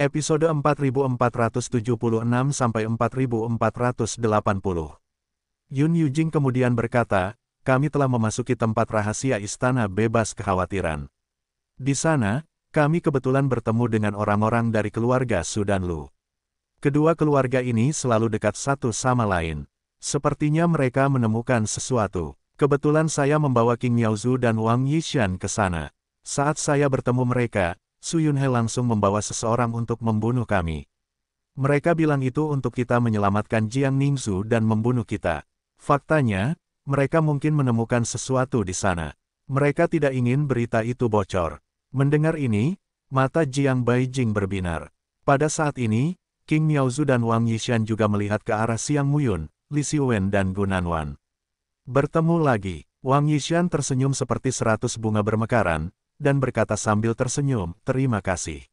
Episode 4476 4480. Yun Yujing kemudian berkata, kami telah memasuki tempat rahasia istana bebas kekhawatiran. Di sana, kami kebetulan bertemu dengan orang-orang dari keluarga Lu. Kedua keluarga ini selalu dekat satu sama lain. Sepertinya mereka menemukan sesuatu. Kebetulan saya membawa King Zhu dan Wang Yishan ke sana. Saat saya bertemu mereka, Suyunhe langsung membawa seseorang untuk membunuh kami. Mereka bilang itu untuk kita menyelamatkan Jiang Ningzu dan membunuh kita. Faktanya, mereka mungkin menemukan sesuatu di sana. Mereka tidak ingin berita itu bocor. Mendengar ini, mata Jiang Baijing berbinar. Pada saat ini, King Miaozu dan Wang Yishan juga melihat ke arah Siang Muyun, Li Siwen dan Gunanwan. Bertemu lagi, Wang Yishan tersenyum seperti seratus bunga bermekaran, dan berkata sambil tersenyum, terima kasih.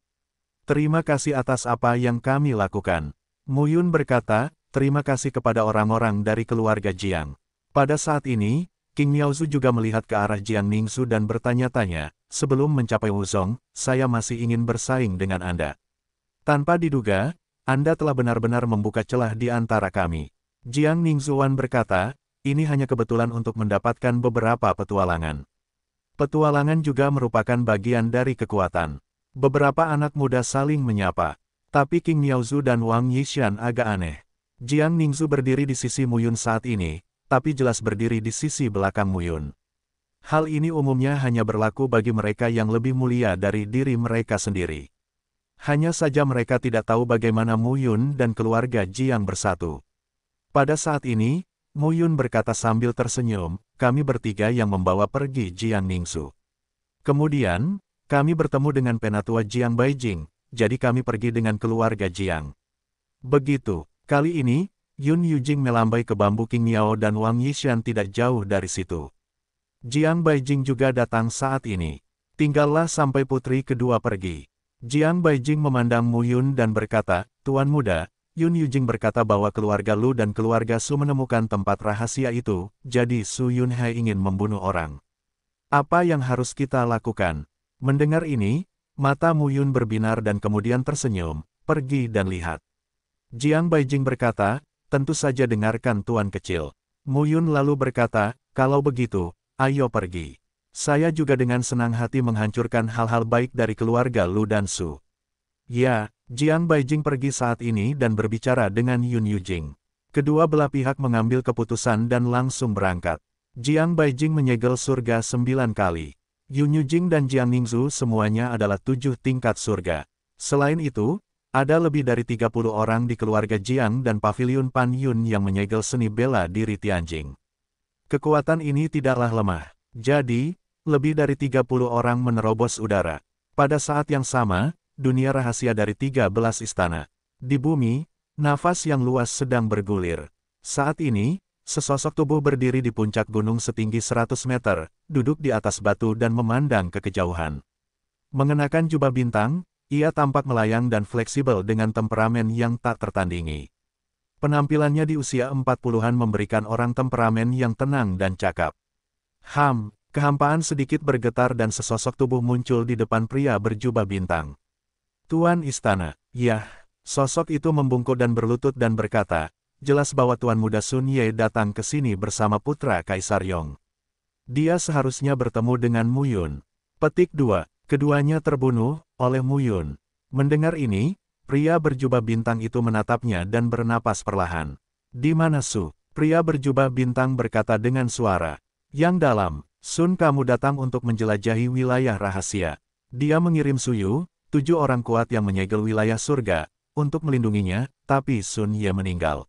Terima kasih atas apa yang kami lakukan. Muyun berkata, terima kasih kepada orang-orang dari keluarga Jiang. Pada saat ini, King Miaozu juga melihat ke arah Jiang Ningsu dan bertanya-tanya, sebelum mencapai Wuzong, saya masih ingin bersaing dengan Anda. Tanpa diduga, Anda telah benar-benar membuka celah di antara kami. Jiang Ningsuan berkata, ini hanya kebetulan untuk mendapatkan beberapa petualangan. Petualangan juga merupakan bagian dari kekuatan. Beberapa anak muda saling menyapa. Tapi King Miaozu dan Wang Yixian agak aneh. Jiang Ningzu berdiri di sisi Muyun saat ini, tapi jelas berdiri di sisi belakang Muyun. Hal ini umumnya hanya berlaku bagi mereka yang lebih mulia dari diri mereka sendiri. Hanya saja mereka tidak tahu bagaimana Muyun dan keluarga Jiang bersatu. Pada saat ini, Mu Yun berkata sambil tersenyum, kami bertiga yang membawa pergi Jiang Ningsu. Kemudian, kami bertemu dengan penatua Jiang Baijing, jadi kami pergi dengan keluarga Jiang. Begitu, kali ini, Yun Yujing melambai ke bambu King Miao dan Wang Yishan tidak jauh dari situ. Jiang Baijing juga datang saat ini. Tinggallah sampai putri kedua pergi. Jiang Baijing memandang Mu Yun dan berkata, Tuan muda, Yun Yujing berkata bahwa keluarga Lu dan keluarga Su menemukan tempat rahasia itu, jadi Su Yun ingin membunuh orang. Apa yang harus kita lakukan? Mendengar ini, mata Mu Yun berbinar dan kemudian tersenyum, pergi dan lihat. Jiang Baijing berkata, tentu saja dengarkan Tuan kecil. Mu Yun lalu berkata, kalau begitu, ayo pergi. Saya juga dengan senang hati menghancurkan hal-hal baik dari keluarga Lu dan Su. Ya, Jiang Baijing pergi saat ini dan berbicara dengan Yun Yujing. Kedua belah pihak mengambil keputusan dan langsung berangkat. Jiang Baijing menyegel surga sembilan kali. Yun Yujing dan Jiang Ningzu semuanya adalah tujuh tingkat surga. Selain itu, ada lebih dari 30 orang di keluarga Jiang dan Paviliun Pan Yun yang menyegel seni bela diri Tianjing. Kekuatan ini tidaklah lemah. Jadi, lebih dari 30 orang menerobos udara. Pada saat yang sama, dunia rahasia dari 13 istana. Di bumi, nafas yang luas sedang bergulir. Saat ini, sesosok tubuh berdiri di puncak gunung setinggi 100 meter, duduk di atas batu dan memandang ke kejauhan. Mengenakan jubah bintang, ia tampak melayang dan fleksibel dengan temperamen yang tak tertandingi. Penampilannya di usia 40-an memberikan orang temperamen yang tenang dan cakap. Ham, kehampaan sedikit bergetar dan sesosok tubuh muncul di depan pria berjubah bintang. Tuan Istana, yah, sosok itu membungkuk dan berlutut dan berkata, jelas bahwa Tuan Muda Sun Ye datang ke sini bersama putra Kaisar Yong. Dia seharusnya bertemu dengan Mu Yun. Petik 2, keduanya terbunuh oleh Mu Yun. Mendengar ini, pria berjubah bintang itu menatapnya dan bernapas perlahan. Di mana Su? Pria berjubah bintang berkata dengan suara. Yang dalam, Sun kamu datang untuk menjelajahi wilayah rahasia. Dia mengirim Suyu, tujuh orang kuat yang menyegel wilayah surga, untuk melindunginya, tapi Sun Ye meninggal.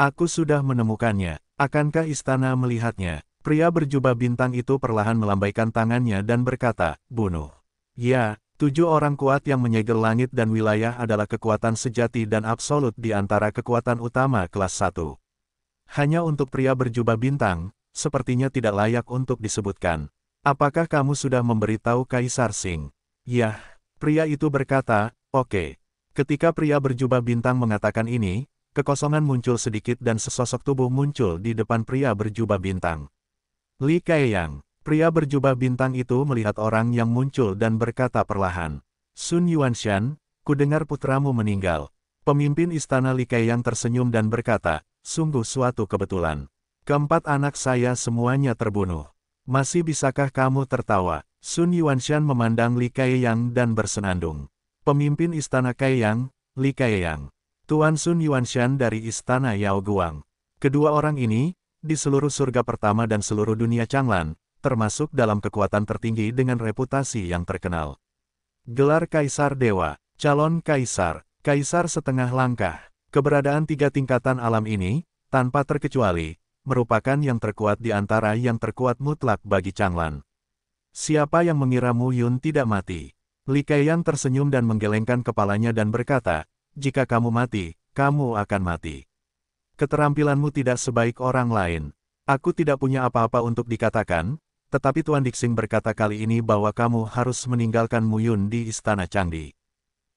Aku sudah menemukannya, akankah istana melihatnya? Pria berjubah bintang itu perlahan melambaikan tangannya dan berkata, bunuh. Ya, tujuh orang kuat yang menyegel langit dan wilayah adalah kekuatan sejati dan absolut di antara kekuatan utama kelas 1. Hanya untuk pria berjubah bintang, sepertinya tidak layak untuk disebutkan. Apakah kamu sudah memberitahu Kaisar Singh? Yah, Pria itu berkata, oke. Okay. Ketika pria berjubah bintang mengatakan ini, kekosongan muncul sedikit dan sesosok tubuh muncul di depan pria berjubah bintang. Li Kaiyang, pria berjubah bintang itu melihat orang yang muncul dan berkata perlahan, Sun Yuanshan, dengar putramu meninggal. Pemimpin istana Li Kaiyang tersenyum dan berkata, sungguh suatu kebetulan. Keempat anak saya semuanya terbunuh. Masih bisakah kamu tertawa? Sun Yuanshan memandang Li Kaiyang dan bersenandung. Pemimpin istana Kaiyang, Li Kaiyang. Tuan Sun Yuanshan dari istana Yao Guang. Kedua orang ini, di seluruh surga pertama dan seluruh dunia Changlan, termasuk dalam kekuatan tertinggi dengan reputasi yang terkenal. Gelar Kaisar Dewa, Calon Kaisar, Kaisar Setengah Langkah, keberadaan tiga tingkatan alam ini, tanpa terkecuali, merupakan yang terkuat di antara yang terkuat mutlak bagi Changlan. Siapa yang mengira Mu Yun tidak mati? Li Kaiyang tersenyum dan menggelengkan kepalanya dan berkata, jika kamu mati, kamu akan mati. Keterampilanmu tidak sebaik orang lain. Aku tidak punya apa-apa untuk dikatakan, tetapi Tuan Dixing berkata kali ini bahwa kamu harus meninggalkan Mu Yun di Istana Candi.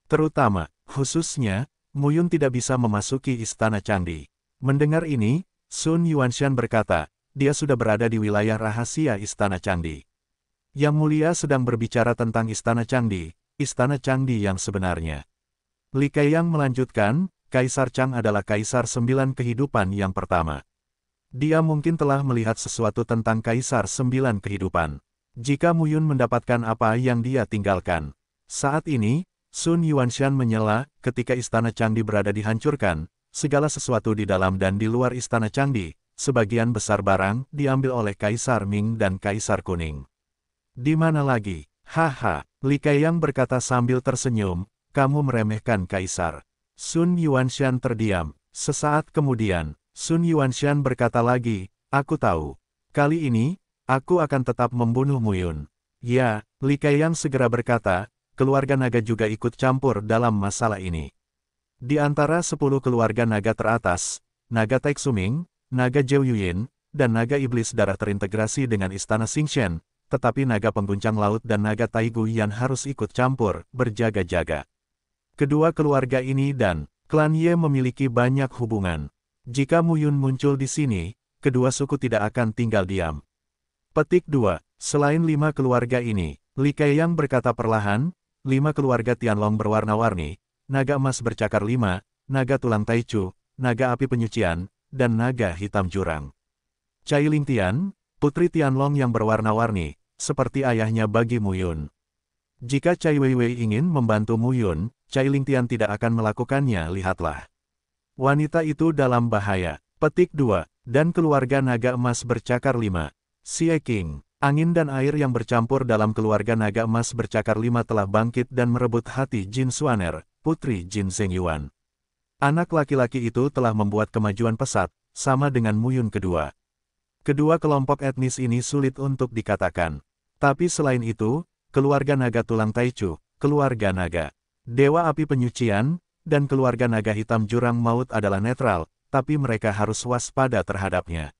Terutama, khususnya, Mu Yun tidak bisa memasuki Istana Candi. Mendengar ini, Sun Yuanshan berkata, dia sudah berada di wilayah rahasia Istana Candi. Yang Mulia sedang berbicara tentang Istana Candi, Istana Candi yang sebenarnya. Li Kaiyang melanjutkan, Kaisar Chang adalah Kaisar Sembilan Kehidupan yang pertama. Dia mungkin telah melihat sesuatu tentang Kaisar Sembilan Kehidupan. Jika Muyun mendapatkan apa yang dia tinggalkan. Saat ini, Sun Yuanshan menyela, ketika Istana Candi berada dihancurkan, segala sesuatu di dalam dan di luar Istana Candi, sebagian besar barang, diambil oleh Kaisar Ming dan Kaisar Kuning. Di mana lagi? Haha, Li Kaiyang berkata sambil tersenyum, kamu meremehkan kaisar. Sun Yuanshan terdiam. Sesaat kemudian, Sun Yuanshan berkata lagi, aku tahu. Kali ini, aku akan tetap membunuh Muyun. Ya, Li Kaiyang segera berkata, keluarga naga juga ikut campur dalam masalah ini. Di antara sepuluh keluarga naga teratas, naga Taek Suming, naga Jiu Yuyin, dan naga iblis darah terintegrasi dengan istana Xingxian, tetapi naga pengguncang laut dan naga Taigu yang harus ikut campur, berjaga-jaga. Kedua keluarga ini dan klan Ye memiliki banyak hubungan. Jika Muyun muncul di sini, kedua suku tidak akan tinggal diam. Petik 2. Selain lima keluarga ini, Li yang berkata perlahan, lima keluarga Tianlong berwarna-warni, naga emas bercakar lima, naga tulang taichu, naga api penyucian, dan naga hitam jurang. Cai Tian, putri Tianlong yang berwarna-warni, seperti ayahnya bagi Muyun. Jika Cai Weiwei ingin membantu Muyun, Cai Lingtian tidak akan melakukannya lihatlah. Wanita itu dalam bahaya. Petik 2. Dan keluarga naga emas bercakar Lima, Xie King. Angin dan air yang bercampur dalam keluarga naga emas bercakar lima telah bangkit dan merebut hati Jin Suaner, putri Jin Yuan. Anak laki-laki itu telah membuat kemajuan pesat, sama dengan Muyun kedua. Kedua kelompok etnis ini sulit untuk dikatakan. Tapi selain itu, keluarga naga tulang Taichu, keluarga naga Dewa Api Penyucian, dan keluarga naga hitam Jurang Maut adalah netral, tapi mereka harus waspada terhadapnya.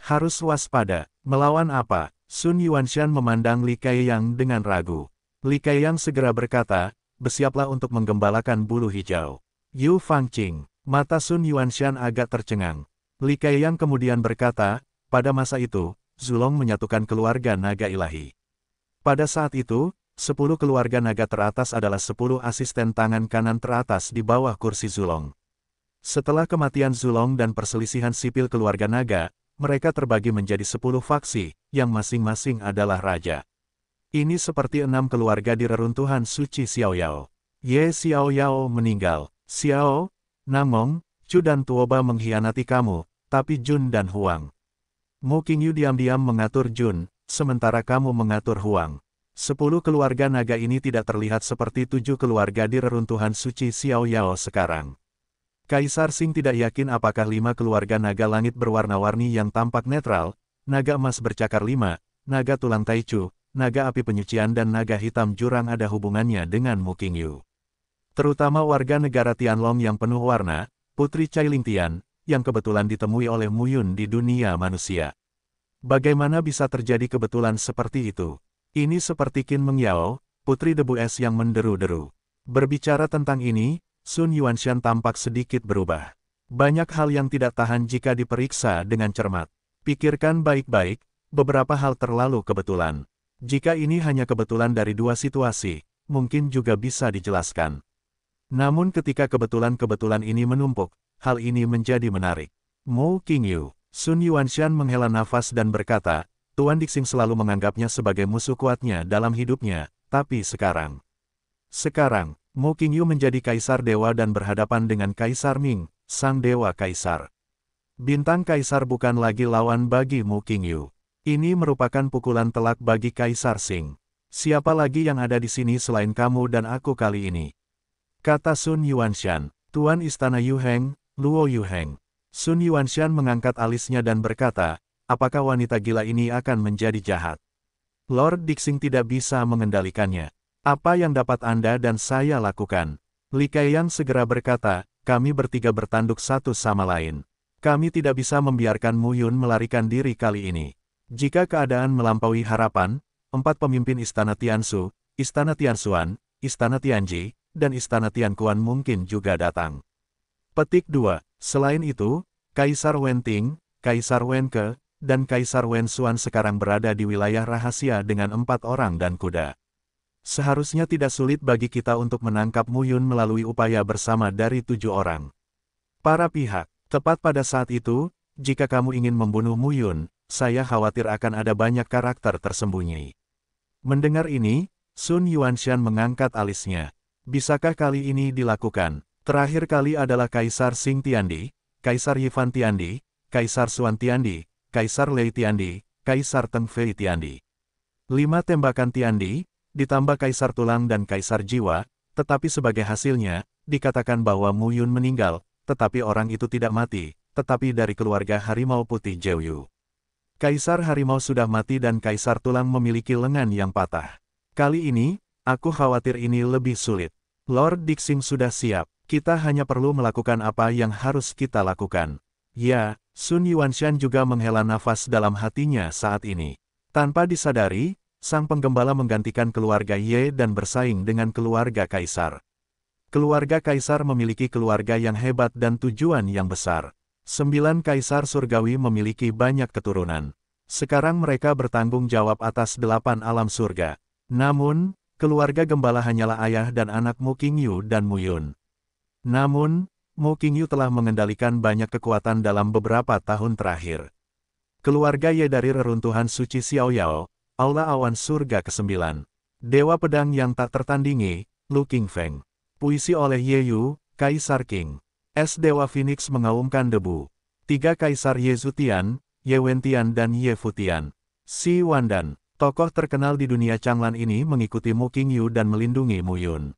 Harus waspada, melawan apa? Sun Yuanshan memandang Li Kaiyang dengan ragu. Li Kaiyang segera berkata, bersiaplah untuk menggembalakan bulu hijau. Yu Fangqing, mata Sun Yuanshan agak tercengang. Li Kaiyang kemudian berkata, pada masa itu, Zulong menyatukan keluarga naga ilahi. Pada saat itu, sepuluh keluarga naga teratas adalah sepuluh asisten tangan kanan teratas di bawah kursi Zulong. Setelah kematian Zulong dan perselisihan sipil keluarga naga, mereka terbagi menjadi sepuluh faksi, yang masing-masing adalah raja. Ini seperti enam keluarga di reruntuhan suci Xiaoyao. Ye Xiaoyao meninggal, Xiao, Namong, Chu dan Tuoba mengkhianati kamu, tapi Jun dan Huang Mu Qingyu diam-diam mengatur Jun, sementara kamu mengatur Huang. Sepuluh keluarga naga ini tidak terlihat seperti tujuh keluarga di reruntuhan suci Xiao Yao sekarang. Kaisar Sing tidak yakin apakah lima keluarga naga langit berwarna-warni yang tampak netral, naga emas bercakar lima, naga tulang taichu, naga api penyucian dan naga hitam jurang ada hubungannya dengan Mu Qingyu. Terutama warga negara Tianlong yang penuh warna, Putri Cai Lingtian, yang kebetulan ditemui oleh Muyun di dunia manusia. Bagaimana bisa terjadi kebetulan seperti itu? Ini seperti Qin Mengyao, putri debu es yang menderu-deru. Berbicara tentang ini, Sun Yuanshan tampak sedikit berubah. Banyak hal yang tidak tahan jika diperiksa dengan cermat. Pikirkan baik-baik, beberapa hal terlalu kebetulan. Jika ini hanya kebetulan dari dua situasi, mungkin juga bisa dijelaskan. Namun ketika kebetulan-kebetulan ini menumpuk, hal ini menjadi menarik. Mo Qingyu, Sun Yuanshan menghela nafas dan berkata, Tuan Dixing selalu menganggapnya sebagai musuh kuatnya dalam hidupnya, tapi sekarang. Sekarang, Mo Qingyu menjadi kaisar dewa dan berhadapan dengan Kaisar Ming, sang dewa kaisar. Bintang kaisar bukan lagi lawan bagi Mo Qingyu. Ini merupakan pukulan telak bagi Kaisar Sing. Siapa lagi yang ada di sini selain kamu dan aku kali ini? Kata Sun Yuanshan, Tuan Istana Yu Heng, Luo Yuheng. Sun Yuanshan mengangkat alisnya dan berkata, apakah wanita gila ini akan menjadi jahat? Lord Dixing tidak bisa mengendalikannya. Apa yang dapat Anda dan saya lakukan? Li Kaiyang segera berkata, kami bertiga bertanduk satu sama lain. Kami tidak bisa membiarkan Mu Yun melarikan diri kali ini. Jika keadaan melampaui harapan, empat pemimpin Istana Tiansu, Istana Tiansuan, Istana Tianji, dan Istana Tiankuan mungkin juga datang. Petik 2. Selain itu, Kaisar Wenting, Kaisar Wenke, dan Kaisar Wensuan sekarang berada di wilayah rahasia dengan empat orang dan kuda. Seharusnya tidak sulit bagi kita untuk menangkap Mu Yun melalui upaya bersama dari tujuh orang. Para pihak, tepat pada saat itu, jika kamu ingin membunuh Mu Yun, saya khawatir akan ada banyak karakter tersembunyi. Mendengar ini, Sun Yuanshan mengangkat alisnya. Bisakah kali ini dilakukan? Terakhir kali adalah Kaisar Sing Tiandi, Kaisar Yifan Tiandi, Kaisar Suan Tiandi, Kaisar Lei Tiandi, Kaisar Teng Fei Tiandi. Lima tembakan Tiandi, ditambah Kaisar Tulang dan Kaisar Jiwa, tetapi sebagai hasilnya, dikatakan bahwa Mu Yun meninggal, tetapi orang itu tidak mati, tetapi dari keluarga Harimau Putih Yu. Kaisar Harimau sudah mati dan Kaisar Tulang memiliki lengan yang patah. Kali ini, aku khawatir ini lebih sulit. Lord Dixing sudah siap. Kita hanya perlu melakukan apa yang harus kita lakukan. Ya, Sun Yuanshan juga menghela nafas dalam hatinya saat ini. Tanpa disadari, sang penggembala menggantikan keluarga Ye dan bersaing dengan keluarga Kaisar. Keluarga Kaisar memiliki keluarga yang hebat dan tujuan yang besar. Sembilan Kaisar Surgawi memiliki banyak keturunan. Sekarang mereka bertanggung jawab atas delapan alam surga. Namun, keluarga gembala hanyalah ayah dan anak Mu Qingyu dan Mu Yun. Namun, Mo Qingyu telah mengendalikan banyak kekuatan dalam beberapa tahun terakhir. Keluarga Ye dari reruntuhan suci Xiao Yao, Aula Awan Surga ke-9. Dewa Pedang yang tak tertandingi, Lu Feng. Puisi oleh Ye Yu, Kaisar King. Es Dewa Phoenix mengaumkan debu. Tiga Kaisar Ye Zutian, Ye Wentian dan Ye Futian. Si Wandan, tokoh terkenal di dunia Changlan ini mengikuti Mu Qingyu dan melindungi Mu Yun.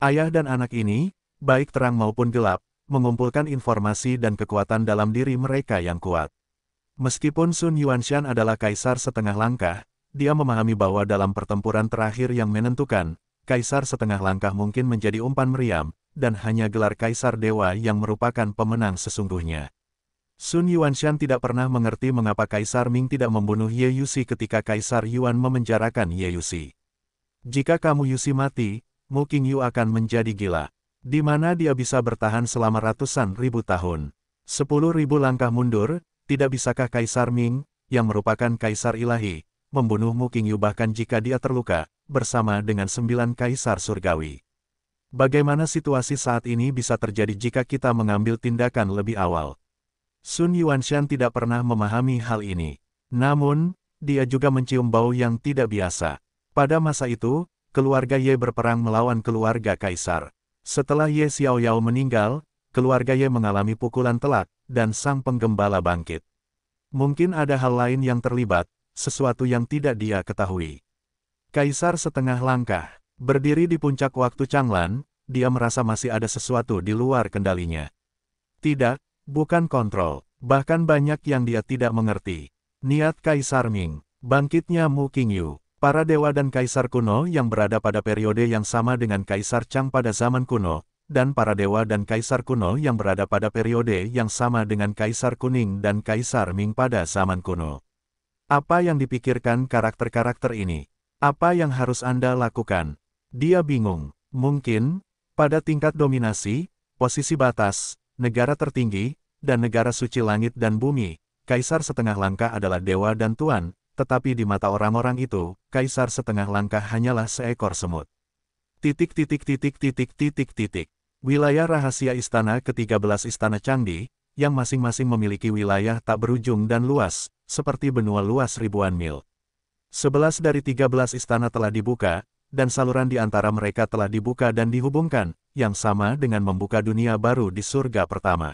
Ayah dan anak ini, baik terang maupun gelap, mengumpulkan informasi dan kekuatan dalam diri mereka yang kuat. Meskipun Sun Yuanshan adalah kaisar setengah langkah, dia memahami bahwa dalam pertempuran terakhir yang menentukan, kaisar setengah langkah mungkin menjadi umpan meriam, dan hanya gelar kaisar dewa yang merupakan pemenang sesungguhnya. Sun Yuanshan tidak pernah mengerti mengapa Kaisar Ming tidak membunuh Ye Yusi ketika Kaisar Yuan memenjarakan Ye Yusi. Jika kamu Yusi mati, Mu Qingyu akan menjadi gila di mana dia bisa bertahan selama ratusan ribu tahun. Sepuluh ribu langkah mundur, tidak bisakah Kaisar Ming, yang merupakan Kaisar Ilahi, membunuh King Yu bahkan jika dia terluka, bersama dengan sembilan Kaisar Surgawi. Bagaimana situasi saat ini bisa terjadi jika kita mengambil tindakan lebih awal? Sun Yuanshan tidak pernah memahami hal ini. Namun, dia juga mencium bau yang tidak biasa. Pada masa itu, keluarga Ye berperang melawan keluarga Kaisar. Setelah Ye Xiaoyao meninggal, keluarga Ye mengalami pukulan telak, dan sang penggembala bangkit. Mungkin ada hal lain yang terlibat, sesuatu yang tidak dia ketahui. Kaisar setengah langkah, berdiri di puncak waktu Changlan, dia merasa masih ada sesuatu di luar kendalinya. Tidak, bukan kontrol, bahkan banyak yang dia tidak mengerti. Niat Kaisar Ming, bangkitnya Mu Qingyu, Para dewa dan kaisar kuno yang berada pada periode yang sama dengan Kaisar Chang pada zaman kuno, dan para dewa dan kaisar kuno yang berada pada periode yang sama dengan Kaisar Kuning dan Kaisar Ming pada zaman kuno. Apa yang dipikirkan karakter-karakter ini? Apa yang harus Anda lakukan? Dia bingung. Mungkin, pada tingkat dominasi, posisi batas, negara tertinggi, dan negara suci langit dan bumi, kaisar setengah langkah adalah dewa dan tuan, tetapi di mata orang-orang itu, kaisar setengah langkah hanyalah seekor semut. Titik titik titik titik titik titik. Wilayah rahasia istana ke-13 istana candi, yang masing-masing memiliki wilayah tak berujung dan luas, seperti benua luas ribuan mil. Sebelas dari tiga belas istana telah dibuka, dan saluran di antara mereka telah dibuka dan dihubungkan, yang sama dengan membuka dunia baru di surga pertama.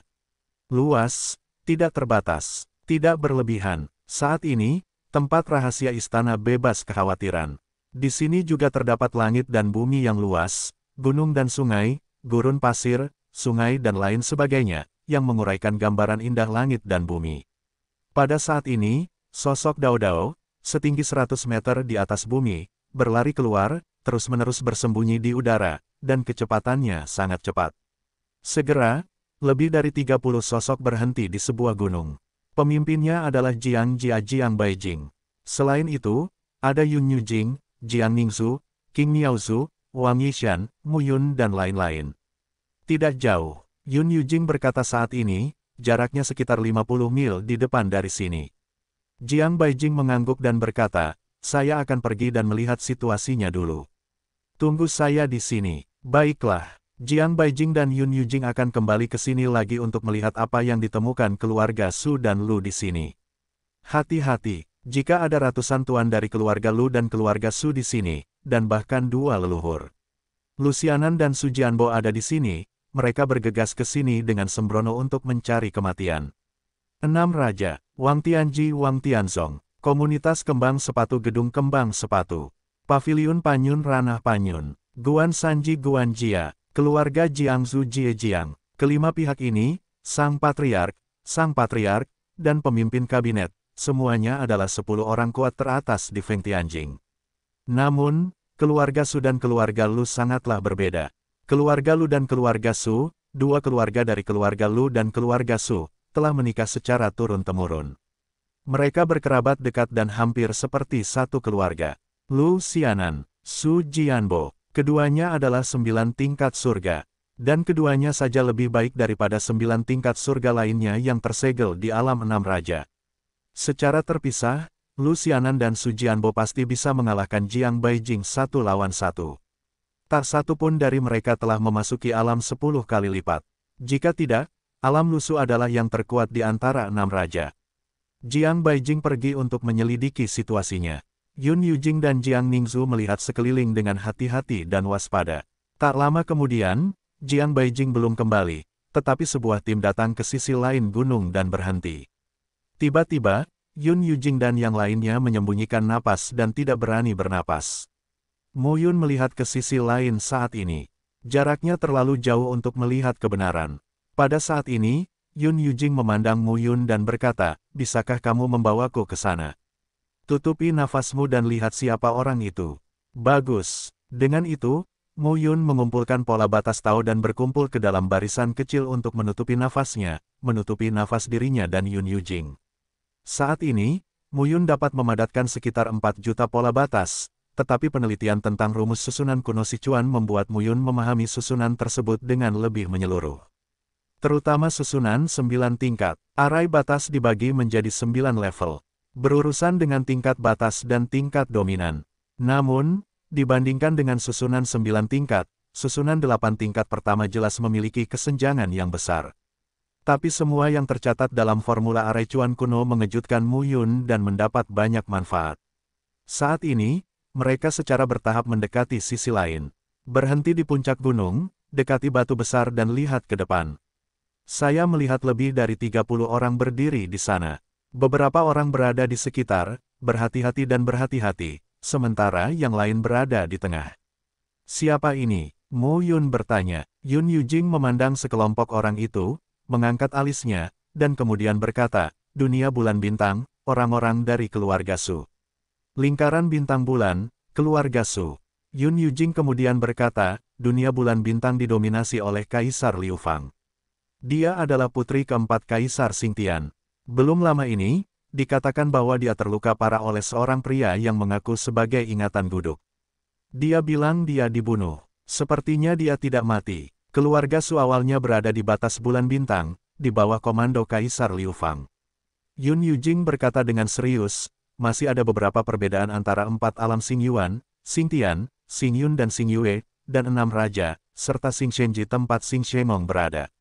Luas, tidak terbatas, tidak berlebihan. Saat ini, tempat rahasia istana bebas kekhawatiran. Di sini juga terdapat langit dan bumi yang luas, gunung dan sungai, gurun pasir, sungai dan lain sebagainya, yang menguraikan gambaran indah langit dan bumi. Pada saat ini, sosok Dao-Dao, setinggi 100 meter di atas bumi, berlari keluar, terus-menerus bersembunyi di udara, dan kecepatannya sangat cepat. Segera, lebih dari 30 sosok berhenti di sebuah gunung. Pemimpinnya adalah Jiang Jia Jiang Baijing. Selain itu, ada Yun Yu Jing, Jiang Ningsu, King Miaozu, Wang Yishan, Mu Yun dan lain-lain. Tidak jauh, Yun Yu Jing berkata saat ini, jaraknya sekitar 50 mil di depan dari sini. Jiang Baijing mengangguk dan berkata, saya akan pergi dan melihat situasinya dulu. Tunggu saya di sini. Baiklah. Jiang Baijing dan Yun Yujing akan kembali ke sini lagi untuk melihat apa yang ditemukan keluarga Su dan Lu di sini. Hati-hati, jika ada ratusan tuan dari keluarga Lu dan keluarga Su di sini, dan bahkan dua leluhur. Lucianan dan Su Jianbo ada di sini, mereka bergegas ke sini dengan sembrono untuk mencari kematian. Enam Raja, Wang Tianji Wang Tianzong, Komunitas Kembang Sepatu Gedung Kembang Sepatu, Paviliun Panyun Ranah Panyun, Guan Sanji Guan Jia, keluarga Jiangsu Jiejiang. Kelima pihak ini, Sang Patriark, Sang Patriark, dan pemimpin kabinet, semuanya adalah sepuluh orang kuat teratas di Fengtianjing. Namun, keluarga Su dan keluarga Lu sangatlah berbeda. Keluarga Lu dan keluarga Su, dua keluarga dari keluarga Lu dan keluarga Su, telah menikah secara turun-temurun. Mereka berkerabat dekat dan hampir seperti satu keluarga. Lu Xianan, Su Jianbo, Keduanya adalah sembilan tingkat surga. Dan keduanya saja lebih baik daripada sembilan tingkat surga lainnya yang tersegel di alam enam raja. Secara terpisah, Lucianan dan Sujianbo pasti bisa mengalahkan Jiang Baijing satu lawan satu. Tak satu pun dari mereka telah memasuki alam sepuluh kali lipat. Jika tidak, alam lusuh adalah yang terkuat di antara enam raja. Jiang Baijing pergi untuk menyelidiki situasinya. Yun Yujing dan Jiang Ningzu melihat sekeliling dengan hati-hati dan waspada. Tak lama kemudian, Jiang Baijing belum kembali, tetapi sebuah tim datang ke sisi lain gunung dan berhenti. Tiba-tiba, Yun Yujing dan yang lainnya menyembunyikan napas dan tidak berani bernapas. Mu Yun melihat ke sisi lain saat ini. Jaraknya terlalu jauh untuk melihat kebenaran. Pada saat ini, Yun Yujing memandang Mu Yun dan berkata, Bisakah kamu membawaku ke sana? Tutupi nafasmu dan lihat siapa orang itu. Bagus. Dengan itu, Mu Yun mengumpulkan pola batas Tao dan berkumpul ke dalam barisan kecil untuk menutupi nafasnya, menutupi nafas dirinya dan Yun Yujing. Saat ini, Mu Yun dapat memadatkan sekitar 4 juta pola batas, tetapi penelitian tentang rumus susunan kuno Sichuan membuat Mu Yun memahami susunan tersebut dengan lebih menyeluruh. Terutama susunan sembilan tingkat, arai batas dibagi menjadi sembilan level, berurusan dengan tingkat batas dan tingkat dominan. Namun, dibandingkan dengan susunan sembilan tingkat, susunan delapan tingkat pertama jelas memiliki kesenjangan yang besar. Tapi semua yang tercatat dalam formula arecuan kuno mengejutkan Mu Yun dan mendapat banyak manfaat. Saat ini, mereka secara bertahap mendekati sisi lain. Berhenti di puncak gunung, dekati batu besar dan lihat ke depan. Saya melihat lebih dari 30 orang berdiri di sana. Beberapa orang berada di sekitar, berhati-hati dan berhati-hati, sementara yang lain berada di tengah. Siapa ini? Mu Yun bertanya. Yun Yujing memandang sekelompok orang itu, mengangkat alisnya, dan kemudian berkata, dunia bulan bintang, orang-orang dari keluarga Su. Lingkaran bintang bulan, keluarga Su. Yun Yujing kemudian berkata, dunia bulan bintang didominasi oleh Kaisar Liu Fang. Dia adalah putri keempat Kaisar Tian, belum lama ini, dikatakan bahwa dia terluka parah oleh seorang pria yang mengaku sebagai ingatan guduk. Dia bilang dia dibunuh. Sepertinya dia tidak mati. Keluarga Su awalnya berada di batas bulan bintang, di bawah komando Kaisar Liu Fang. Yun Yujing berkata dengan serius, masih ada beberapa perbedaan antara empat alam Sing Yuan, Sing Tian, Sing Yun dan Sing Yue, dan enam raja, serta Sing Shenji tempat Sing Shemong berada.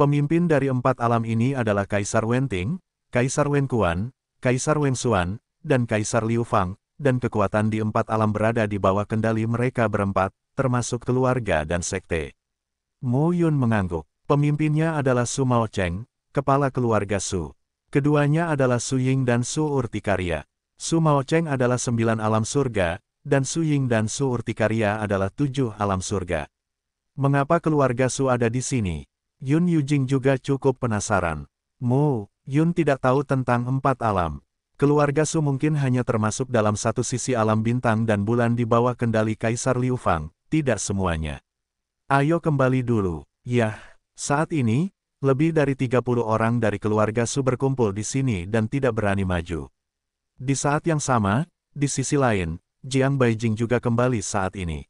Pemimpin dari empat alam ini adalah Kaisar Wenting, Kaisar Wenkuan, Kaisar Wengsuan, dan Kaisar Liu Fang, dan kekuatan di empat alam berada di bawah kendali mereka berempat, termasuk keluarga dan sekte. Mu Yun mengangguk. Pemimpinnya adalah Su Mao Cheng, kepala keluarga Su. Keduanya adalah Su Ying dan Su Urtikaria. Su Mao Cheng adalah sembilan alam surga, dan Su Ying dan Su Urtikaria adalah tujuh alam surga. Mengapa keluarga Su ada di sini? Yun Yujing juga cukup penasaran. Mu, Yun tidak tahu tentang empat alam. Keluarga Su mungkin hanya termasuk dalam satu sisi alam bintang dan bulan di bawah kendali Kaisar Liu Fang, tidak semuanya. Ayo kembali dulu. Yah, saat ini, lebih dari 30 orang dari keluarga Su berkumpul di sini dan tidak berani maju. Di saat yang sama, di sisi lain, Jiang Baijing juga kembali saat ini.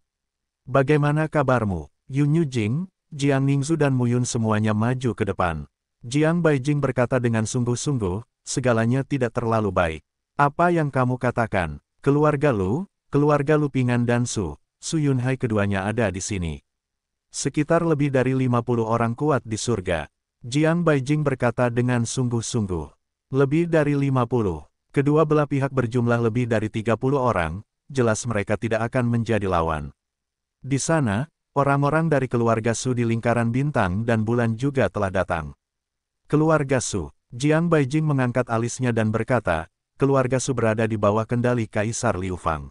Bagaimana kabarmu, Yun Yujing? Jiang Ningzu dan Muyun semuanya maju ke depan. Jiang Baijing berkata dengan sungguh-sungguh, segalanya tidak terlalu baik. Apa yang kamu katakan? Keluarga Lu, keluarga Lu Pingan dan Su, Su Yunhai keduanya ada di sini. Sekitar lebih dari 50 orang kuat di surga. Jiang Baijing berkata dengan sungguh-sungguh. Lebih dari 50. Kedua belah pihak berjumlah lebih dari 30 orang, jelas mereka tidak akan menjadi lawan. Di sana, Orang-orang dari keluarga Su di lingkaran bintang dan bulan juga telah datang. Keluarga Su, Jiang Baijing mengangkat alisnya dan berkata, keluarga Su berada di bawah kendali Kaisar Liu Fang.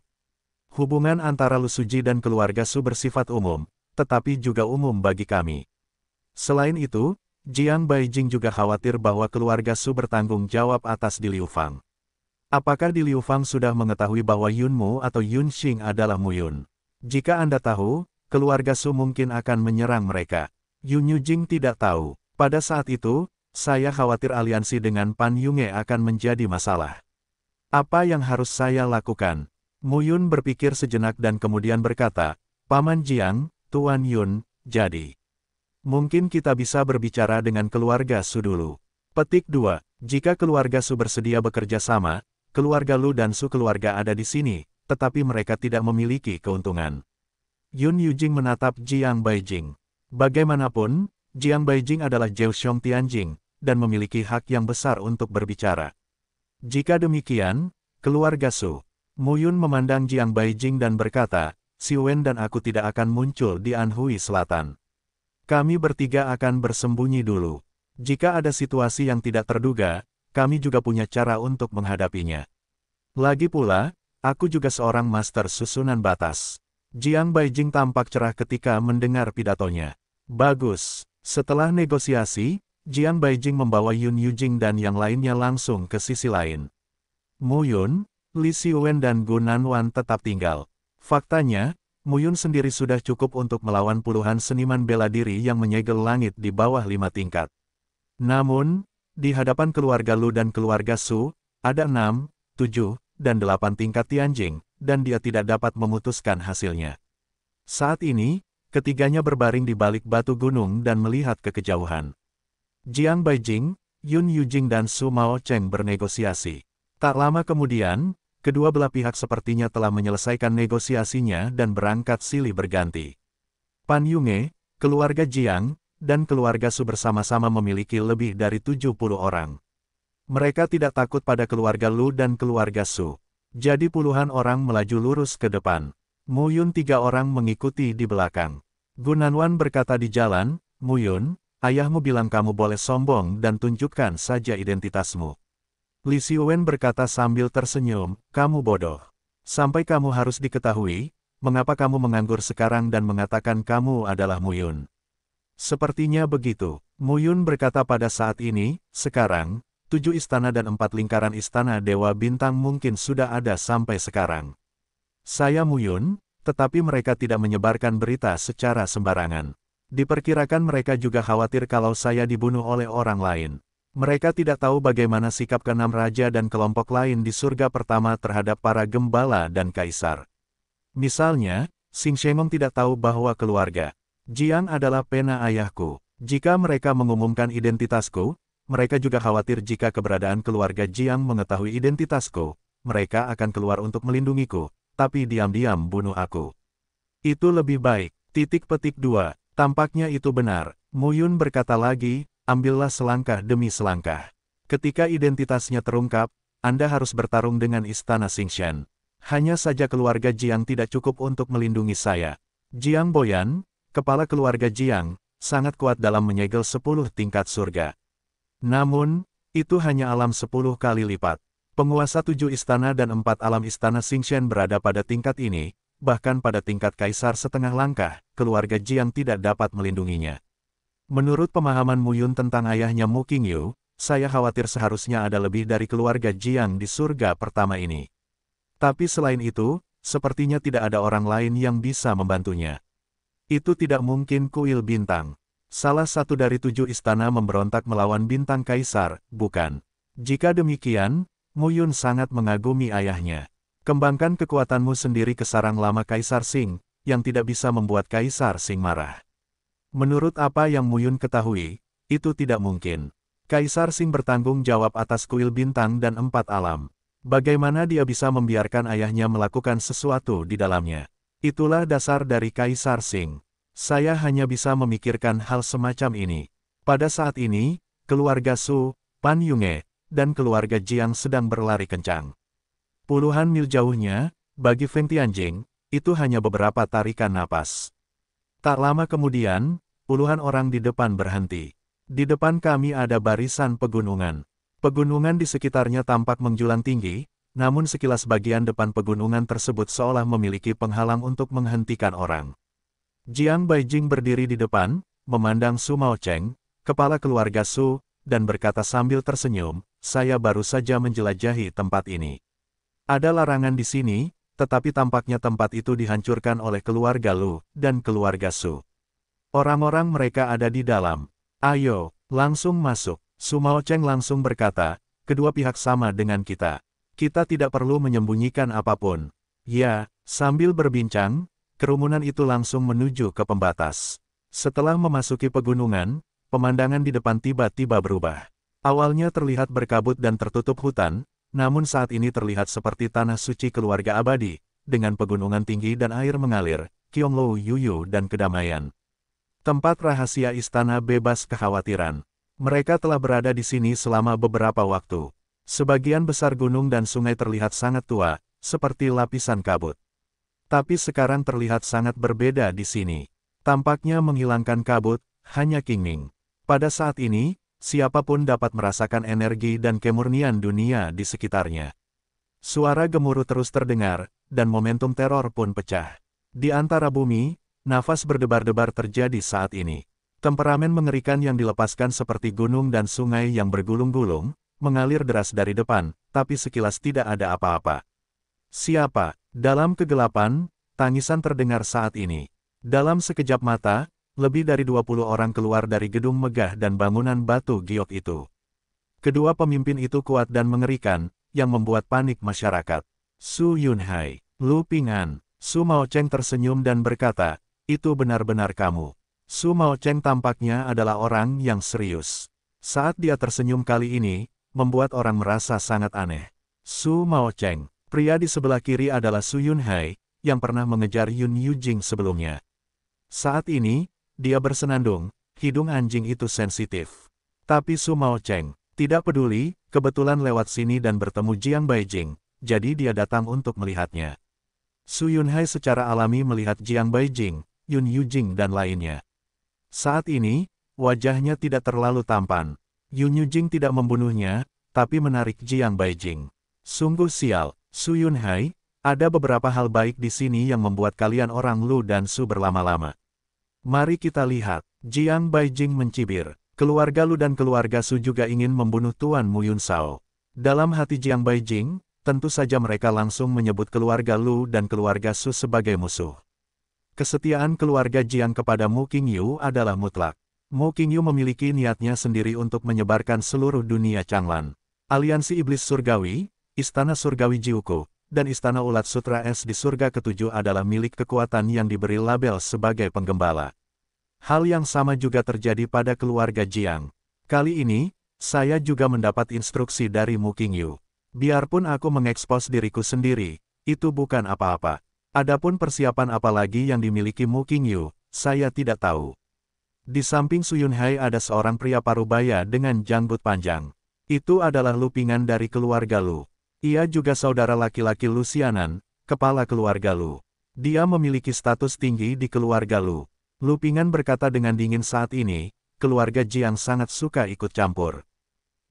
Hubungan antara Lu Suji dan keluarga Su bersifat umum, tetapi juga umum bagi kami. Selain itu, Jiang Baijing juga khawatir bahwa keluarga Su bertanggung jawab atas di Liu Fang. Apakah di Liu Fang sudah mengetahui bahwa Yunmu atau Yun Xing adalah Mu Yun? Jika Anda tahu, keluarga Su mungkin akan menyerang mereka. Yun Yujing tidak tahu. Pada saat itu, saya khawatir aliansi dengan Pan Yunge akan menjadi masalah. Apa yang harus saya lakukan? Mu Yun berpikir sejenak dan kemudian berkata, Paman Jiang, Tuan Yun, jadi. Mungkin kita bisa berbicara dengan keluarga Su dulu. Petik 2. Jika keluarga Su bersedia bekerja sama, keluarga Lu dan Su keluarga ada di sini, tetapi mereka tidak memiliki keuntungan. Yun Yujing menatap Jiang Baijing. Bagaimanapun, Jiang Baijing adalah Zhou Xiong Tianjing, dan memiliki hak yang besar untuk berbicara. Jika demikian, keluarga Su. Mu Yun memandang Jiang Baijing dan berkata, Si Wen dan aku tidak akan muncul di Anhui Selatan. Kami bertiga akan bersembunyi dulu. Jika ada situasi yang tidak terduga, kami juga punya cara untuk menghadapinya. Lagi pula, aku juga seorang master susunan batas. Jiang Baijing tampak cerah ketika mendengar pidatonya. Bagus. Setelah negosiasi, Jiang Baijing membawa Yun Yujing dan yang lainnya langsung ke sisi lain. Mu Yun, Li Xiuwen dan Gu Nanwan tetap tinggal. Faktanya, Mu Yun sendiri sudah cukup untuk melawan puluhan seniman bela diri yang menyegel langit di bawah lima tingkat. Namun, di hadapan keluarga Lu dan keluarga Su, ada enam, tujuh, dan delapan tingkat Tianjing, dan dia tidak dapat memutuskan hasilnya. Saat ini, ketiganya berbaring di balik batu gunung dan melihat ke kejauhan. Jiang Baijing, Yun Yujing dan Su Mao Cheng bernegosiasi. Tak lama kemudian, kedua belah pihak sepertinya telah menyelesaikan negosiasinya dan berangkat silih berganti. Pan Yunge, keluarga Jiang, dan keluarga Su bersama-sama memiliki lebih dari 70 orang. Mereka tidak takut pada keluarga Lu dan keluarga Su. Jadi puluhan orang melaju lurus ke depan. Muyun tiga orang mengikuti di belakang. Gunanwan berkata di jalan, Muyun, ayahmu bilang kamu boleh sombong dan tunjukkan saja identitasmu. Li Siwen berkata sambil tersenyum, kamu bodoh. Sampai kamu harus diketahui, mengapa kamu menganggur sekarang dan mengatakan kamu adalah Muyun. Sepertinya begitu, Muyun berkata pada saat ini, sekarang, tujuh istana dan empat lingkaran istana Dewa Bintang mungkin sudah ada sampai sekarang. Saya Muyun, tetapi mereka tidak menyebarkan berita secara sembarangan. Diperkirakan mereka juga khawatir kalau saya dibunuh oleh orang lain. Mereka tidak tahu bagaimana sikap keenam raja dan kelompok lain di surga pertama terhadap para gembala dan kaisar. Misalnya, Sing Shengong tidak tahu bahwa keluarga Jiang adalah pena ayahku. Jika mereka mengumumkan identitasku, mereka juga khawatir jika keberadaan keluarga Jiang mengetahui identitasku, mereka akan keluar untuk melindungiku, tapi diam-diam bunuh aku. Itu lebih baik. Titik petik dua. Tampaknya itu benar. Muyun berkata lagi, ambillah selangkah demi selangkah. Ketika identitasnya terungkap, Anda harus bertarung dengan istana Xingxian. Hanya saja keluarga Jiang tidak cukup untuk melindungi saya. Jiang Boyan, kepala keluarga Jiang, sangat kuat dalam menyegel sepuluh tingkat surga. Namun, itu hanya alam sepuluh kali lipat. Penguasa tujuh istana dan empat alam istana Xingxian berada pada tingkat ini, bahkan pada tingkat kaisar setengah langkah, keluarga Jiang tidak dapat melindunginya. Menurut pemahaman Mu Yun tentang ayahnya Mu Qingyu, saya khawatir seharusnya ada lebih dari keluarga Jiang di surga pertama ini. Tapi selain itu, sepertinya tidak ada orang lain yang bisa membantunya. Itu tidak mungkin kuil bintang. Salah satu dari tujuh istana memberontak melawan bintang kaisar, bukan? Jika demikian, Muyun sangat mengagumi ayahnya. Kembangkan kekuatanmu sendiri ke sarang lama Kaisar Sing, yang tidak bisa membuat Kaisar Sing marah. Menurut apa yang Muyun ketahui, itu tidak mungkin. Kaisar Sing bertanggung jawab atas kuil bintang dan empat alam. Bagaimana dia bisa membiarkan ayahnya melakukan sesuatu di dalamnya? Itulah dasar dari Kaisar Sing. Saya hanya bisa memikirkan hal semacam ini. Pada saat ini, keluarga Su, Pan Yunge, dan keluarga Jiang sedang berlari kencang. Puluhan mil jauhnya, bagi Feng Tianjing, itu hanya beberapa tarikan napas. Tak lama kemudian, puluhan orang di depan berhenti. Di depan kami ada barisan pegunungan. Pegunungan di sekitarnya tampak menjulang tinggi, namun sekilas bagian depan pegunungan tersebut seolah memiliki penghalang untuk menghentikan orang. Jiang Baijing berdiri di depan, memandang Su Mao Cheng, kepala keluarga Su, dan berkata sambil tersenyum, saya baru saja menjelajahi tempat ini. Ada larangan di sini, tetapi tampaknya tempat itu dihancurkan oleh keluarga Lu dan keluarga Su. Orang-orang mereka ada di dalam. Ayo, langsung masuk. Sumao Cheng langsung berkata, kedua pihak sama dengan kita. Kita tidak perlu menyembunyikan apapun. Ya, sambil berbincang, Kerumunan itu langsung menuju ke pembatas. Setelah memasuki pegunungan, pemandangan di depan tiba-tiba berubah. Awalnya terlihat berkabut dan tertutup hutan, namun saat ini terlihat seperti tanah suci keluarga abadi, dengan pegunungan tinggi dan air mengalir, Kionglo Yuyu dan kedamaian. Tempat rahasia istana bebas kekhawatiran. Mereka telah berada di sini selama beberapa waktu. Sebagian besar gunung dan sungai terlihat sangat tua, seperti lapisan kabut. Tapi sekarang terlihat sangat berbeda di sini. Tampaknya menghilangkan kabut, hanya Ming. Pada saat ini, siapapun dapat merasakan energi dan kemurnian dunia di sekitarnya. Suara gemuruh terus terdengar, dan momentum teror pun pecah. Di antara bumi, nafas berdebar-debar terjadi saat ini. Temperamen mengerikan yang dilepaskan seperti gunung dan sungai yang bergulung-gulung, mengalir deras dari depan, tapi sekilas tidak ada apa-apa. Siapa? Dalam kegelapan, tangisan terdengar saat ini. Dalam sekejap mata, lebih dari 20 orang keluar dari gedung megah dan bangunan batu giok itu. Kedua pemimpin itu kuat dan mengerikan, yang membuat panik masyarakat. Su Yunhai, Lu Pingan, Su Mao Cheng tersenyum dan berkata, itu benar-benar kamu. Su Mao Cheng tampaknya adalah orang yang serius. Saat dia tersenyum kali ini, membuat orang merasa sangat aneh. Su Mao Cheng, Pria di sebelah kiri adalah Su Yun Hai, yang pernah mengejar Yun Yujing sebelumnya. Saat ini, dia bersenandung, hidung anjing itu sensitif. Tapi Su Mao Cheng, tidak peduli, kebetulan lewat sini dan bertemu Jiang Baijing, jadi dia datang untuk melihatnya. Su Yun Hai secara alami melihat Jiang Baijing, Yun Yujing dan lainnya. Saat ini, wajahnya tidak terlalu tampan. Yun Yujing tidak membunuhnya, tapi menarik Jiang Baijing. Sungguh sial, Su Yun ada beberapa hal baik di sini yang membuat kalian orang Lu dan Su berlama-lama. Mari kita lihat, Jiang Baijing mencibir. Keluarga Lu dan keluarga Su juga ingin membunuh Tuan Mu Yun Sao. Dalam hati Jiang Baijing, tentu saja mereka langsung menyebut keluarga Lu dan keluarga Su sebagai musuh. Kesetiaan keluarga Jiang kepada Mu King Yu adalah mutlak. Mu King Yu memiliki niatnya sendiri untuk menyebarkan seluruh dunia Changlan. Aliansi Iblis Surgawi, Istana Surgawi Jiuku dan Istana Ulat Sutra Es di surga ketujuh adalah milik kekuatan yang diberi label sebagai penggembala. Hal yang sama juga terjadi pada keluarga Jiang. Kali ini, saya juga mendapat instruksi dari Mu Qingyu. Biarpun aku mengekspos diriku sendiri, itu bukan apa-apa. Adapun persiapan apa lagi yang dimiliki Mu Qingyu, saya tidak tahu. Di samping Su Yunhai ada seorang pria parubaya dengan janggut panjang. Itu adalah lupingan dari keluarga Lu. Ia juga saudara laki-laki Lusianan, kepala keluarga Lu. Dia memiliki status tinggi di keluarga Lu. Lupingan berkata dengan dingin saat ini, keluarga Jiang sangat suka ikut campur.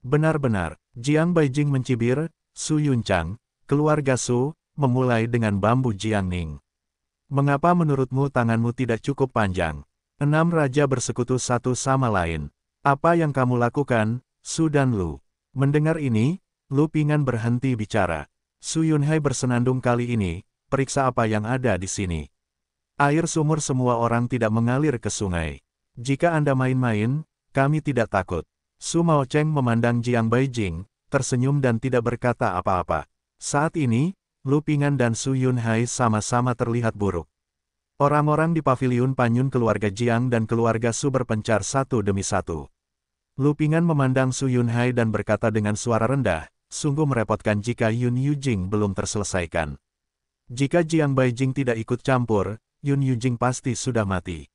Benar-benar, Jiang Beijing mencibir, Su Yunchang, keluarga Su, memulai dengan bambu Jiang Ning. Mengapa menurutmu tanganmu tidak cukup panjang? Enam raja bersekutu satu sama lain. Apa yang kamu lakukan, Su dan Lu? Mendengar ini, Lu Ping'an berhenti bicara. Su Yunhai bersenandung kali ini, periksa apa yang ada di sini. Air sumur semua orang tidak mengalir ke sungai. Jika Anda main-main, kami tidak takut. Su Mao Cheng memandang Jiang Beijing, tersenyum dan tidak berkata apa-apa. Saat ini, Lu Ping'an dan Su Yunhai sama-sama terlihat buruk. Orang-orang di paviliun Panyun keluarga Jiang dan keluarga Su berpencar satu demi satu. Lu Ping'an memandang Su Yunhai dan berkata dengan suara rendah, Sungguh merepotkan jika Yun Yujing belum terselesaikan. Jika Jiang Baijing tidak ikut campur, Yun Yujing pasti sudah mati.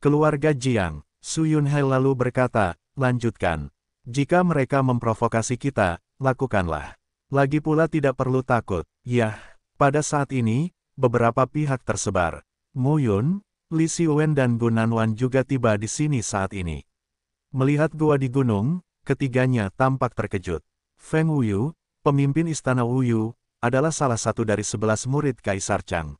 Keluarga Jiang, Su Yunhai lalu berkata, lanjutkan. Jika mereka memprovokasi kita, lakukanlah. Lagi pula tidak perlu takut, yah. Pada saat ini, beberapa pihak tersebar. Mu Yun, Li Siwen dan Gu Nanwan juga tiba di sini saat ini. Melihat gua di gunung, ketiganya tampak terkejut. Feng Wuyu, pemimpin istana Wuyu, adalah salah satu dari sebelas murid Kaisar Chang.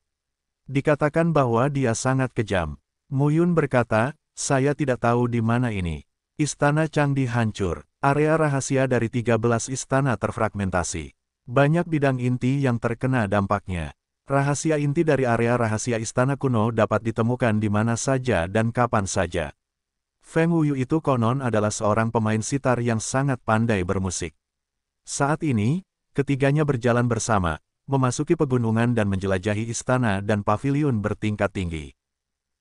Dikatakan bahwa dia sangat kejam. Muyun berkata, saya tidak tahu di mana ini. Istana Chang dihancur, area rahasia dari 13 istana terfragmentasi. Banyak bidang inti yang terkena dampaknya. Rahasia inti dari area rahasia istana kuno dapat ditemukan di mana saja dan kapan saja. Feng Wuyu itu konon adalah seorang pemain sitar yang sangat pandai bermusik. Saat ini, ketiganya berjalan bersama, memasuki pegunungan dan menjelajahi istana dan pavilion bertingkat tinggi.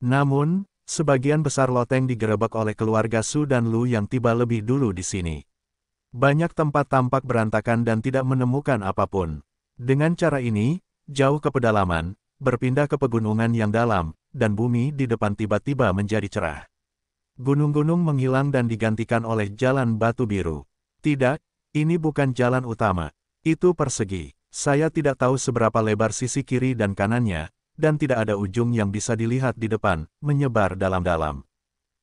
Namun, sebagian besar loteng digerebek oleh keluarga Su dan Lu yang tiba lebih dulu di sini. Banyak tempat tampak berantakan dan tidak menemukan apapun. Dengan cara ini, jauh ke pedalaman, berpindah ke pegunungan yang dalam, dan bumi di depan tiba-tiba menjadi cerah. Gunung-gunung menghilang dan digantikan oleh jalan batu biru. Tidak, ini bukan jalan utama. Itu persegi. Saya tidak tahu seberapa lebar sisi kiri dan kanannya, dan tidak ada ujung yang bisa dilihat di depan, menyebar dalam-dalam.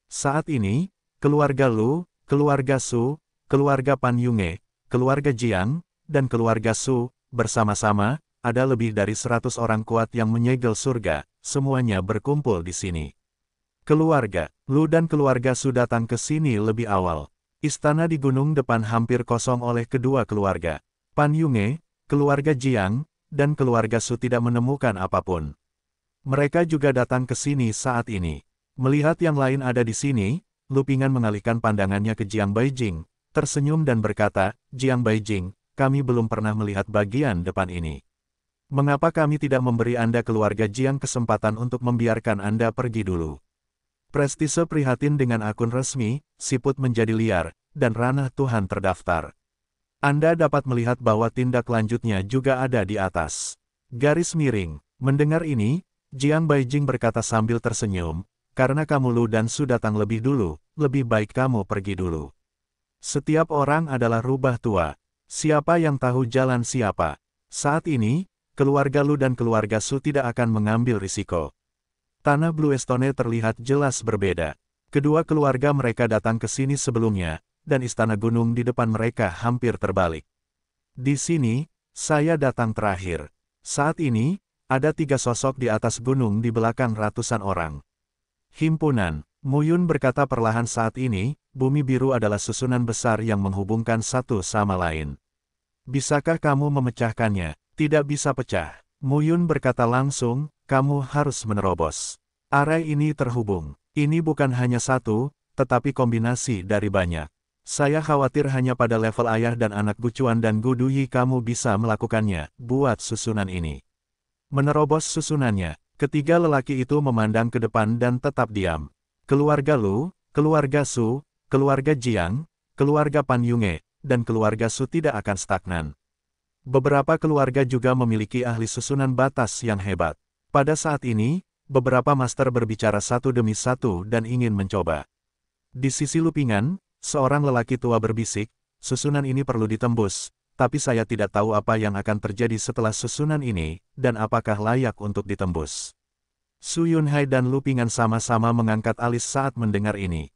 Saat ini, keluarga Lu, keluarga Su, keluarga Pan Yunge, keluarga Jiang, dan keluarga Su, bersama-sama, ada lebih dari 100 orang kuat yang menyegel surga, semuanya berkumpul di sini. Keluarga, Lu dan keluarga Su datang ke sini lebih awal, Istana di gunung depan hampir kosong oleh kedua keluarga. Pan Yunge, keluarga Jiang, dan keluarga Su tidak menemukan apapun. Mereka juga datang ke sini saat ini. Melihat yang lain ada di sini, Lupingan mengalihkan pandangannya ke Jiang Beijing, tersenyum dan berkata, Jiang Beijing, kami belum pernah melihat bagian depan ini. Mengapa kami tidak memberi Anda keluarga Jiang kesempatan untuk membiarkan Anda pergi dulu? Prestise prihatin dengan akun resmi, siput menjadi liar, dan ranah Tuhan terdaftar. Anda dapat melihat bahwa tindak lanjutnya juga ada di atas. Garis miring, mendengar ini, Jiang Baijing berkata sambil tersenyum, karena kamu Lu dan Su datang lebih dulu, lebih baik kamu pergi dulu. Setiap orang adalah rubah tua. Siapa yang tahu jalan siapa? Saat ini, keluarga Lu dan keluarga Su tidak akan mengambil risiko. Tanah Blue Estone terlihat jelas berbeda. Kedua keluarga mereka datang ke sini sebelumnya, dan istana gunung di depan mereka hampir terbalik. Di sini, saya datang terakhir. Saat ini, ada tiga sosok di atas gunung di belakang ratusan orang. Himpunan, Muyun berkata perlahan saat ini, bumi biru adalah susunan besar yang menghubungkan satu sama lain. Bisakah kamu memecahkannya? Tidak bisa pecah. Muyun berkata langsung, kamu harus menerobos. Arai ini terhubung. Ini bukan hanya satu, tetapi kombinasi dari banyak. Saya khawatir hanya pada level ayah dan anak Gucuan dan Guduyi kamu bisa melakukannya, buat susunan ini. Menerobos susunannya, ketiga lelaki itu memandang ke depan dan tetap diam. Keluarga Lu, keluarga Su, keluarga Jiang, keluarga Pan Yunge, dan keluarga Su tidak akan stagnan. Beberapa keluarga juga memiliki ahli susunan batas yang hebat. Pada saat ini, beberapa master berbicara satu demi satu dan ingin mencoba. Di sisi Lupingan, seorang lelaki tua berbisik, susunan ini perlu ditembus, tapi saya tidak tahu apa yang akan terjadi setelah susunan ini, dan apakah layak untuk ditembus. Su Yunhai dan Lupingan sama-sama mengangkat alis saat mendengar ini.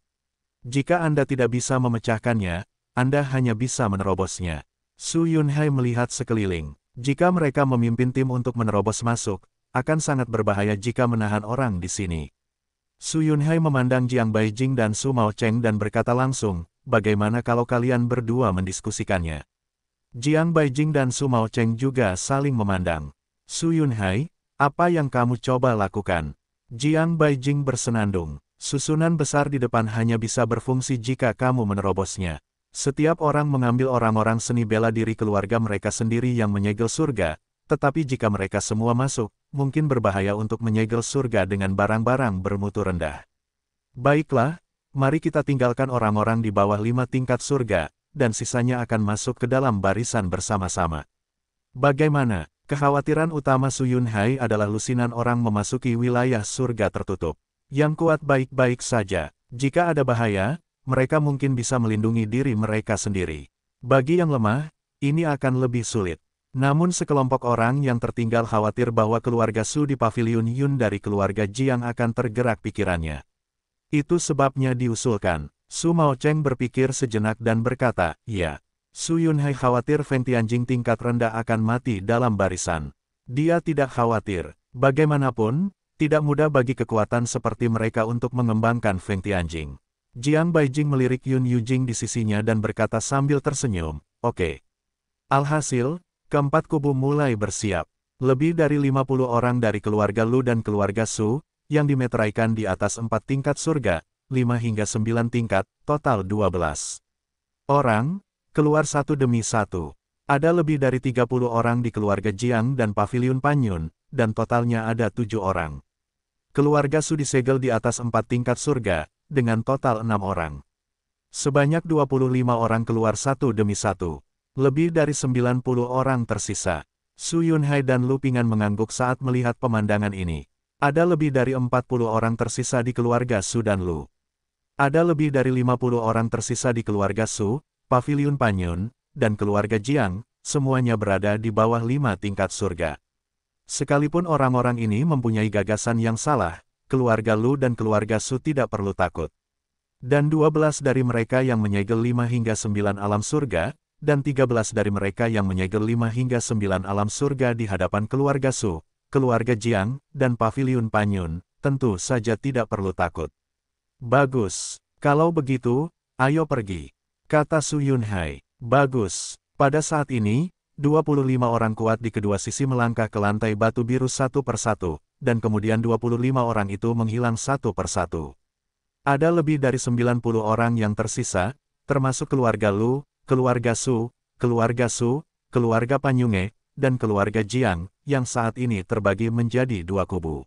Jika Anda tidak bisa memecahkannya, Anda hanya bisa menerobosnya. Su Yunhai melihat sekeliling. Jika mereka memimpin tim untuk menerobos masuk, akan sangat berbahaya jika menahan orang di sini. Su Yunhai memandang Jiang Baijing dan Su Mao Cheng dan berkata langsung, bagaimana kalau kalian berdua mendiskusikannya? Jiang Baijing dan Su Mao Cheng juga saling memandang. Su Yunhai, apa yang kamu coba lakukan? Jiang Baijing bersenandung. Susunan besar di depan hanya bisa berfungsi jika kamu menerobosnya. Setiap orang mengambil orang-orang seni bela diri keluarga mereka sendiri yang menyegel surga, tetapi jika mereka semua masuk, mungkin berbahaya untuk menyegel surga dengan barang-barang bermutu rendah. Baiklah, mari kita tinggalkan orang-orang di bawah lima tingkat surga, dan sisanya akan masuk ke dalam barisan bersama-sama. Bagaimana, kekhawatiran utama Suyun Hai adalah lusinan orang memasuki wilayah surga tertutup. Yang kuat baik-baik saja, jika ada bahaya, mereka mungkin bisa melindungi diri mereka sendiri. Bagi yang lemah, ini akan lebih sulit. Namun sekelompok orang yang tertinggal khawatir bahwa keluarga Su di Pavilion Yun dari keluarga Jiang akan tergerak pikirannya. Itu sebabnya diusulkan. Su Mao Cheng berpikir sejenak dan berkata, Ya. Su Yunhai khawatir Feng Tianjing tingkat rendah akan mati dalam barisan. Dia tidak khawatir. Bagaimanapun, tidak mudah bagi kekuatan seperti mereka untuk mengembangkan Feng Tianjing. Jiang Baijing melirik Yun Yujing di sisinya dan berkata sambil tersenyum, Oke. Okay. Alhasil, keempat kubu mulai bersiap. Lebih dari 50 orang dari keluarga Lu dan keluarga Su, yang dimeteraikan di atas empat tingkat surga, lima hingga sembilan tingkat, total 12. Orang, keluar satu demi satu. Ada lebih dari 30 orang di keluarga Jiang dan Paviliun Panyun, dan totalnya ada tujuh orang. Keluarga Su disegel di atas empat tingkat surga, dengan total enam orang. Sebanyak 25 orang keluar satu demi satu. Lebih dari 90 orang tersisa. Su Yunhai dan Lu Pingan mengangguk saat melihat pemandangan ini. Ada lebih dari 40 orang tersisa di keluarga Su dan Lu. Ada lebih dari 50 orang tersisa di keluarga Su, Pavilion Panyun, dan keluarga Jiang, semuanya berada di bawah lima tingkat surga. Sekalipun orang-orang ini mempunyai gagasan yang salah, keluarga Lu dan keluarga Su tidak perlu takut. Dan 12 dari mereka yang menyegel 5 hingga sembilan alam surga, dan 13 dari mereka yang menyegel 5 hingga sembilan alam surga di hadapan keluarga Su, keluarga Jiang, dan Paviliun Panyun, tentu saja tidak perlu takut. Bagus, kalau begitu, ayo pergi. Kata Su Yunhai, bagus. Pada saat ini, 25 orang kuat di kedua sisi melangkah ke lantai batu biru satu persatu, dan kemudian 25 orang itu menghilang satu persatu. Ada lebih dari 90 orang yang tersisa, termasuk keluarga Lu, keluarga Su, keluarga Su, keluarga Panyunge, dan keluarga Jiang, yang saat ini terbagi menjadi dua kubu.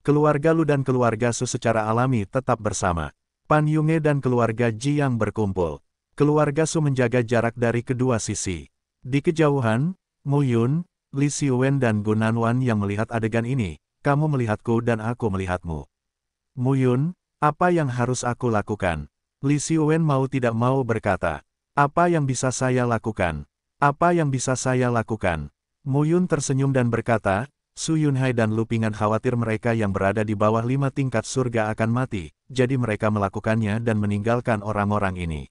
Keluarga Lu dan keluarga Su secara alami tetap bersama. Pan Yunge dan keluarga Jiang berkumpul. Keluarga Su menjaga jarak dari kedua sisi. Di kejauhan, Mu Yun, Li Siwen dan Gunan Wan yang melihat adegan ini, kamu melihatku dan aku melihatmu. Mu Yun. apa yang harus aku lakukan? Li Xiuwen mau tidak mau berkata, apa yang bisa saya lakukan? Apa yang bisa saya lakukan? Mu Yun tersenyum dan berkata, Su Yunhai dan Lupingan khawatir mereka yang berada di bawah lima tingkat surga akan mati, jadi mereka melakukannya dan meninggalkan orang-orang ini.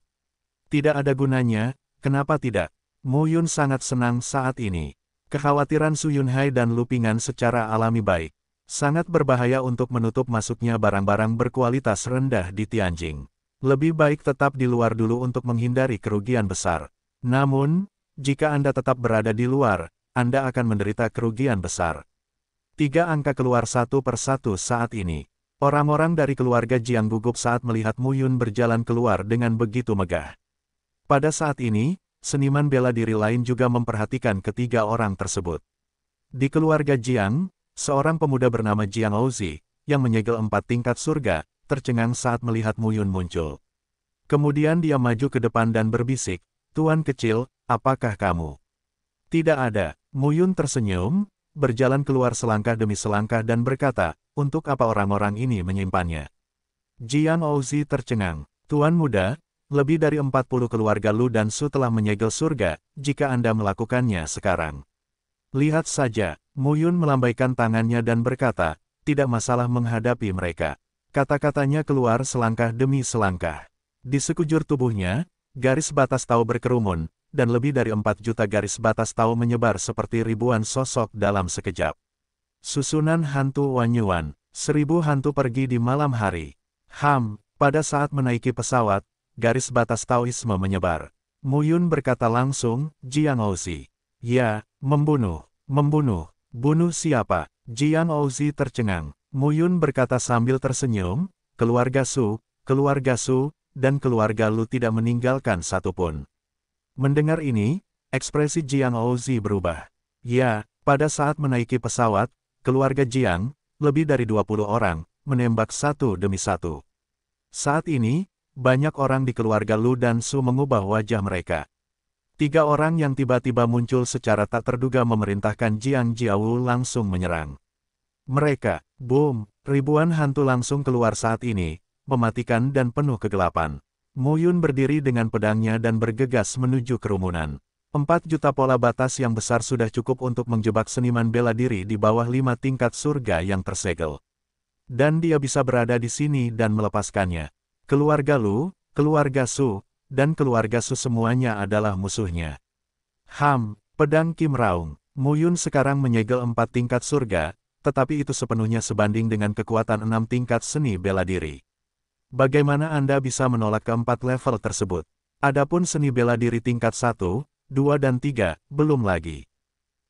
Tidak ada gunanya, kenapa tidak? Mu Yun sangat senang saat ini. Kekhawatiran Su Yunhai dan Lupingan secara alami baik. Sangat berbahaya untuk menutup masuknya barang-barang berkualitas rendah di Tianjin. Lebih baik tetap di luar dulu untuk menghindari kerugian besar. Namun, jika Anda tetap berada di luar, Anda akan menderita kerugian besar. Tiga angka keluar satu persatu saat ini. Orang-orang dari keluarga Jiang gugup saat melihat Mu Yun berjalan keluar dengan begitu megah. Pada saat ini, seniman bela diri lain juga memperhatikan ketiga orang tersebut. Di keluarga Jiang, Seorang pemuda bernama Jiang Ouzi, yang menyegel empat tingkat surga, tercengang saat melihat Mu Yun muncul. Kemudian dia maju ke depan dan berbisik, Tuan kecil, apakah kamu? Tidak ada, Mu Yun tersenyum, berjalan keluar selangkah demi selangkah dan berkata, untuk apa orang-orang ini menyimpannya? Jiang Ouzi tercengang, Tuan muda, lebih dari 40 keluarga Lu dan Su telah menyegel surga, jika Anda melakukannya sekarang. Lihat saja, Muyun melambaikan tangannya dan berkata, tidak masalah menghadapi mereka. Kata-katanya keluar selangkah demi selangkah. Di sekujur tubuhnya, garis batas tahu berkerumun, dan lebih dari 4 juta garis batas tahu menyebar seperti ribuan sosok dalam sekejap. Susunan hantu Wanyuan, seribu hantu pergi di malam hari. Ham, pada saat menaiki pesawat, garis batas Taoisme menyebar. Muyun berkata langsung, Jiang Ozi. Ya, membunuh, membunuh, bunuh siapa? Jiang Ouzi tercengang. Muyun berkata sambil tersenyum, keluarga Su, keluarga Su, dan keluarga Lu tidak meninggalkan satupun. Mendengar ini, ekspresi Jiang Ouzi berubah. Ya, pada saat menaiki pesawat, keluarga Jiang, lebih dari 20 orang, menembak satu demi satu. Saat ini, banyak orang di keluarga Lu dan Su mengubah wajah mereka. Tiga orang yang tiba-tiba muncul secara tak terduga memerintahkan Jiang Jiawu langsung menyerang. Mereka, boom, ribuan hantu langsung keluar saat ini, mematikan dan penuh kegelapan. Mu Yun berdiri dengan pedangnya dan bergegas menuju kerumunan. Empat juta pola batas yang besar sudah cukup untuk menjebak seniman bela diri di bawah lima tingkat surga yang tersegel. Dan dia bisa berada di sini dan melepaskannya. Keluarga Lu, keluarga Su, dan keluarga su semuanya adalah musuhnya. Ham, pedang Kim Raung, Muyun sekarang menyegel empat tingkat surga, tetapi itu sepenuhnya sebanding dengan kekuatan enam tingkat seni bela diri. Bagaimana Anda bisa menolak keempat level tersebut? Adapun seni bela diri tingkat satu, dua dan tiga, belum lagi.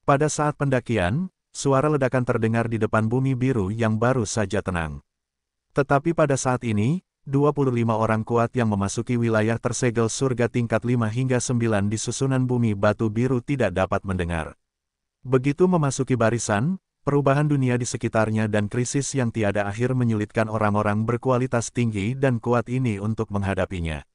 Pada saat pendakian, suara ledakan terdengar di depan bumi biru yang baru saja tenang. Tetapi pada saat ini, 25 orang kuat yang memasuki wilayah tersegel surga tingkat 5 hingga 9 di susunan bumi batu biru tidak dapat mendengar. Begitu memasuki barisan, perubahan dunia di sekitarnya dan krisis yang tiada akhir menyulitkan orang-orang berkualitas tinggi dan kuat ini untuk menghadapinya.